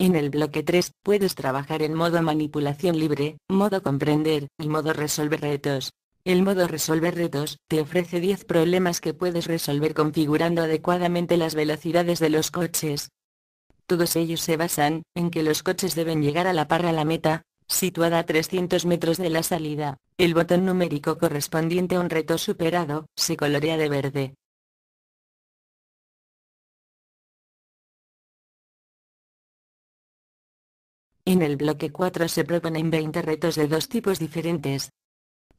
En el bloque 3, puedes trabajar en modo manipulación libre, modo comprender, y modo resolver retos. El modo resolver retos, te ofrece 10 problemas que puedes resolver configurando adecuadamente las velocidades de los coches. Todos ellos se basan, en que los coches deben llegar a la par a la meta, situada a 300 metros de la salida. El botón numérico correspondiente a un reto superado, se colorea de verde. En el bloque 4 se proponen 20 retos de dos tipos diferentes.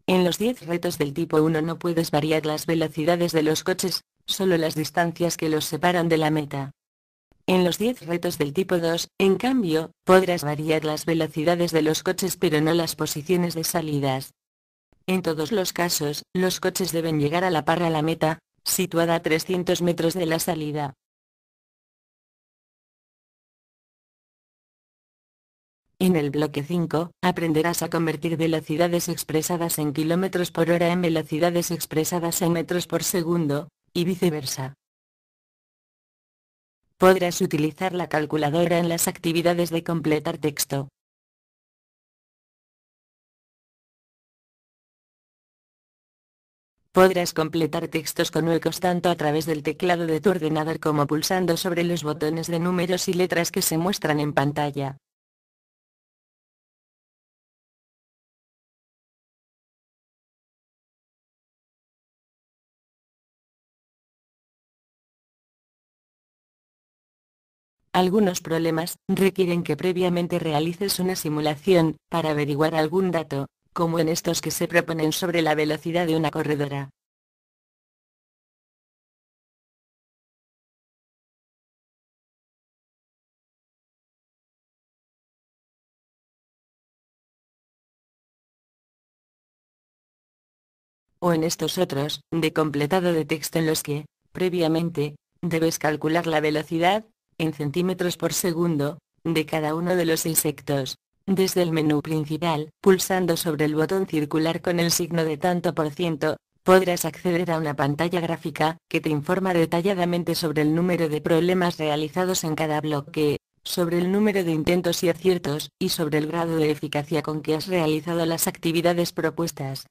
En los 10 retos del tipo 1 no puedes variar las velocidades de los coches, solo las distancias que los separan de la meta. En los 10 retos del tipo 2, en cambio, podrás variar las velocidades de los coches pero no las posiciones de salidas. En todos los casos, los coches deben llegar a la parra a la meta, situada a 300 metros de la salida. En el bloque 5, aprenderás a convertir velocidades expresadas en kilómetros por hora en velocidades expresadas en metros por segundo, y viceversa. Podrás utilizar la calculadora en las actividades de completar texto. Podrás completar textos con huecos tanto a través del teclado de tu ordenador como pulsando sobre los botones de números y letras que se muestran en pantalla. Algunos problemas requieren que previamente realices una simulación para averiguar algún dato, como en estos que se proponen sobre la velocidad de una corredora. o en estos otros, de completado de texto en los que, previamente, debes calcular la velocidad, en centímetros por segundo, de cada uno de los insectos. Desde el menú principal, pulsando sobre el botón circular con el signo de tanto por ciento, podrás acceder a una pantalla gráfica que te informa detalladamente sobre el número de problemas realizados en cada bloque, sobre el número de intentos y aciertos, y sobre el grado de eficacia con que has realizado las actividades propuestas.